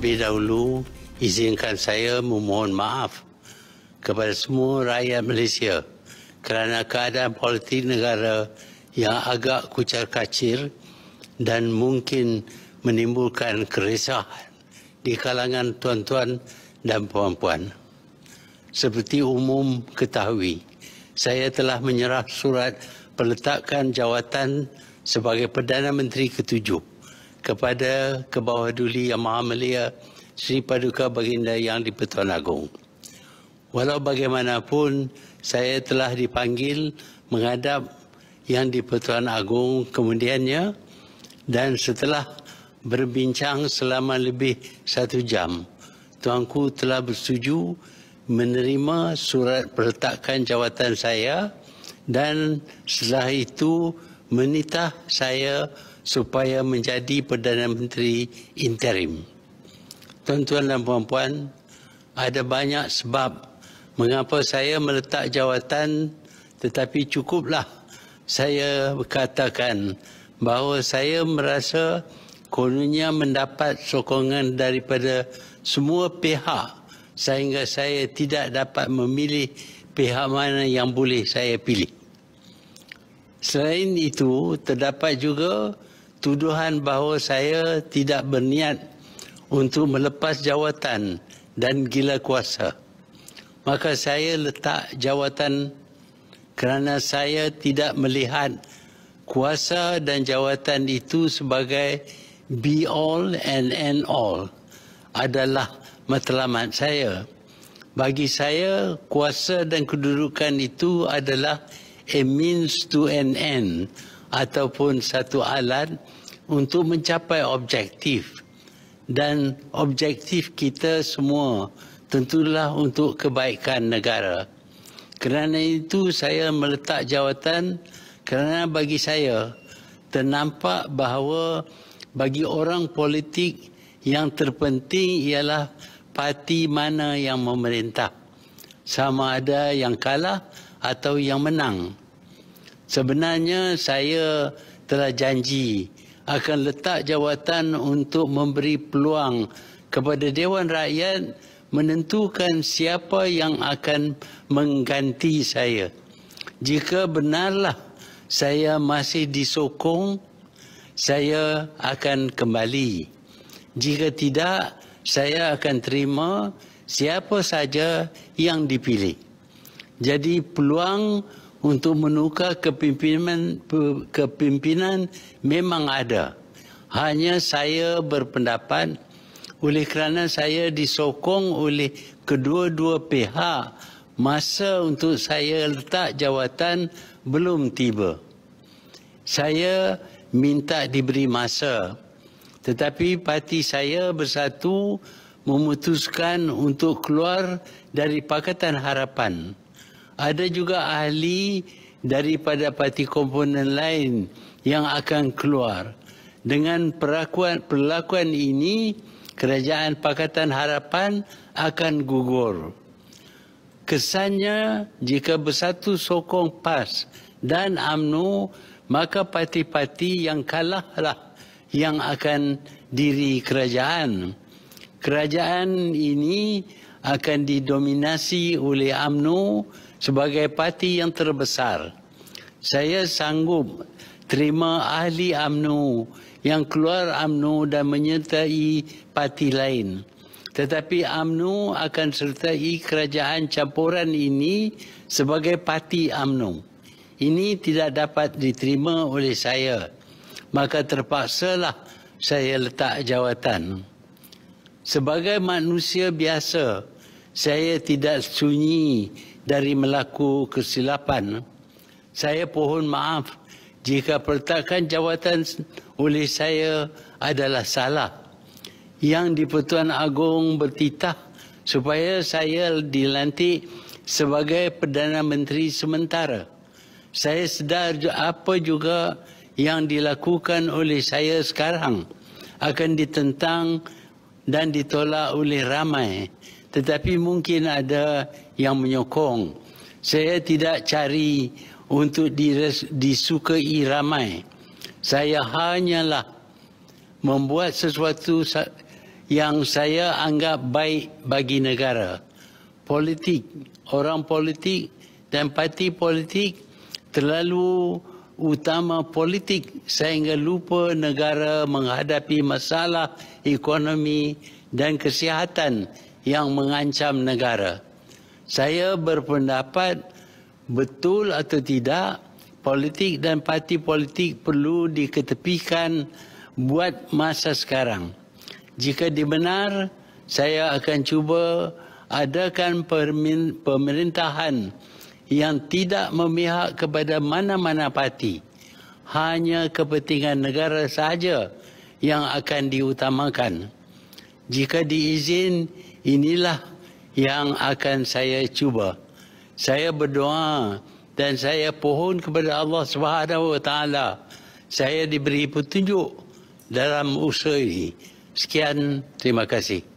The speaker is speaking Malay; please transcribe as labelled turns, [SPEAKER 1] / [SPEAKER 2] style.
[SPEAKER 1] terlebih dahulu izinkan saya memohon maaf kepada semua rakyat Malaysia kerana keadaan politik negara yang agak kucar kacir dan mungkin menimbulkan keresahan di kalangan tuan-tuan dan puan-puan. Seperti umum ketahui, saya telah menyerah surat peletakan jawatan sebagai Perdana Menteri ketujuh kepada kebawah duli yang maha melia Sri Paduka Baginda Yang di-Pertuan Agong. Walau bagaimanapun saya telah dipanggil menghadap Yang di-Pertuan Agong kemudiannya dan setelah berbincang selama lebih satu jam Tuanku telah bersetuju menerima surat perletakan jawatan saya dan setelah itu menitah saya untuk supaya menjadi Perdana Menteri Interim. Tuan-tuan dan puan-puan, ada banyak sebab mengapa saya meletak jawatan tetapi cukuplah saya berkatakan bahawa saya merasa kononnya mendapat sokongan daripada semua pihak sehingga saya tidak dapat memilih pihak mana yang boleh saya pilih. Selain itu, terdapat juga tuduhan bahawa saya tidak berniat untuk melepas jawatan dan gila kuasa. Maka saya letak jawatan kerana saya tidak melihat kuasa dan jawatan itu sebagai be all and end all adalah matlamat saya. Bagi saya, kuasa dan kedudukan itu adalah a means to an end ataupun satu alat untuk mencapai objektif dan objektif kita semua tentulah untuk kebaikan negara. Kerana itu saya meletak jawatan kerana bagi saya ternampak bahawa bagi orang politik yang terpenting ialah parti mana yang memerintah. Sama ada yang kalah atau yang menang sebenarnya saya telah janji akan letak jawatan untuk memberi peluang kepada Dewan Rakyat menentukan siapa yang akan mengganti saya. Jika benarlah saya masih disokong, saya akan kembali. Jika tidak, saya akan terima siapa saja yang dipilih. Jadi peluang untuk menukar kepimpinan kepimpinan memang ada. Hanya saya berpendapat oleh kerana saya disokong oleh kedua-dua pihak masa untuk saya letak jawatan belum tiba. Saya minta diberi masa. Tetapi parti saya bersatu memutuskan untuk keluar dari Pakatan Harapan ada juga ahli daripada parti komponen lain yang akan keluar. Dengan perlakuan, perlakuan ini, Kerajaan Pakatan Harapan akan gugur. Kesannya, jika bersatu sokong PAS dan AMNO, maka parti-parti yang kalahlah yang akan diri kerajaan. Kerajaan ini akan didominasi oleh AMNO sebagai parti yang terbesar saya sanggup terima ahli amnu yang keluar amnu dan menyertai parti lain tetapi amnu akan sertai kerajaan campuran ini sebagai parti amnu. ini tidak dapat diterima oleh saya maka terpaksa lah saya letak jawatan sebagai manusia biasa saya tidak sunyi dari melaku kesilapan. Saya pohon maaf jika pertakan jawatan oleh saya adalah salah. Yang di-Pertuan Agong bertitah supaya saya dilantik sebagai Perdana Menteri sementara. Saya sedar apa juga yang dilakukan oleh saya sekarang akan ditentang dan ditolak oleh ramai tetapi mungkin ada yang menyokong. Saya tidak cari untuk disukai ramai. Saya hanyalah membuat sesuatu yang saya anggap baik bagi negara. Politik, orang politik dan parti politik terlalu utama politik sehingga lupa negara menghadapi masalah ekonomi dan kesihatan yang mengancam negara. Saya berpendapat betul atau tidak politik dan parti politik perlu diketepikan buat masa sekarang. Jika dibenar, saya akan cuba adakan pemerintahan yang tidak memihak kepada mana-mana parti. Hanya kepentingan negara sahaja yang akan diutamakan. Jika diizinkan, inilah yang akan saya cuba. Saya berdoa dan saya pohon kepada Allah Subhanahu Wa Taala. Saya diberi petunjuk dalam usaha ini. Sekian, terima kasih.